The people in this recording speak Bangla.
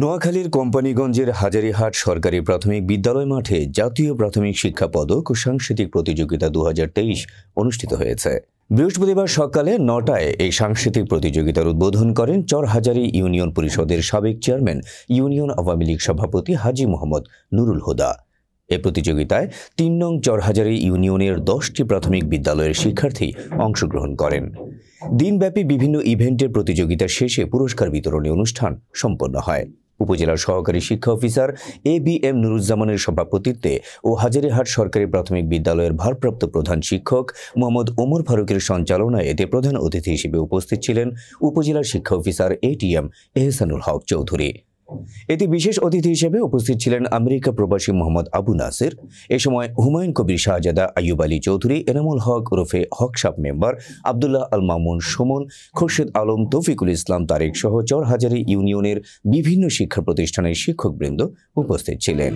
নোয়াখালীর কোম্পানিগঞ্জের হাজারিহাট সরকারি প্রাথমিক বিদ্যালয় মাঠে জাতীয় প্রাথমিক শিক্ষা পদক ও সাংস্কৃতিক প্রতিযোগিতা দু অনুষ্ঠিত হয়েছে বৃহস্পতিবার সকালে নটায় এই সাংস্কৃতিক প্রতিযোগিতার উদ্বোধন করেন চরহাজারি ইউনিয়ন পরিষদের সাবেক চেয়ারম্যান ইউনিয়ন আওয়ামী লীগ সভাপতি হাজি মোহাম্মদ নুরুল হুদা এ প্রতিযোগিতায় তিন নং চরহাজারি ইউনিয়নের দশটি প্রাথমিক বিদ্যালয়ের শিক্ষার্থী অংশগ্রহণ করেন দিনব্যাপী বিভিন্ন ইভেন্টের প্রতিযোগিতা শেষে পুরস্কার বিতরণী অনুষ্ঠান সম্পন্ন হয় উপজেলার সহকারী শিক্ষা অফিসার এ বি এম নুরুজ্জামানের সভাপতিত্বে ও হাজারিহাট সরকারি প্রাথমিক বিদ্যালয়ের ভারপ্রাপ্ত প্রধান শিক্ষক মোহাম্মদ ওমর ফারুকের সঞ্চালনায় এতে প্রধান অতিথি হিসেবে উপস্থিত ছিলেন উপজেলার শিক্ষা officer A T M Ehsanul Haque Chowdhury এতে বিশেষ অতিথি হিসেবে উপস্থিত ছিলেন আমেরিকা প্রবাসী মোহাম্মদ আবু নাসির এ সময় হুমায়ুন কবির শাহজাদা আয়ুব আলী চৌধুরী এনামুল হক ওরফে হক সাব মেম্বার আবদুল্লাহ আল মামুন সুমন খোরশেদ আলম তৌফিকুল ইসলাম তারেক সহ চরহাজারি ইউনিয়নের বিভিন্ন শিক্ষা প্রতিষ্ঠানের শিক্ষকবৃন্দ উপস্থিত ছিলেন